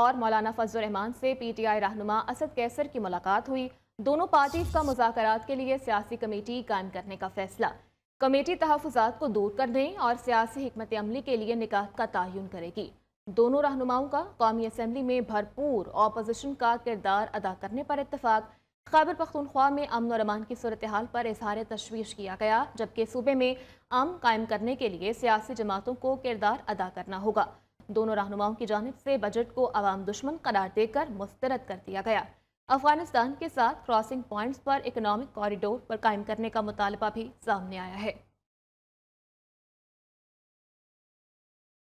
और मौलाना फजल रहमान से पीटीआई रहनुमा असद कैसर की मुलाकात हुई दोनों पार्टी का मुजाकर के लिए सियासी कमेटी कायम करने का फैसला कमेटी तहफात को दूर करने और सियासी हमत अमली के लिए निकात का तयन करेगी दोनों रहनुमाओं का कौमी असम्बली में भरपूर अपोजिशन का किरदार अदा करने पर इतफाक खैबर पख्तनख्वा में अमन और अमान की सूरत हाल पर इजहार तशवीश किया गया जबकि सूबे में अम कायम करने के लिए सियासी जमातों को किरदार अदा करना होगा दोनों रहनुमाओं की जानब से बजट को आवाम दुश्मन करार देकर मुस्तरद कर दिया गया अफगानिस्तान के साथ क्रॉसिंग पॉइंट्स पर इकनॉमिक कॉरिडोर पर कायम करने का मुतालबा भी सामने आया है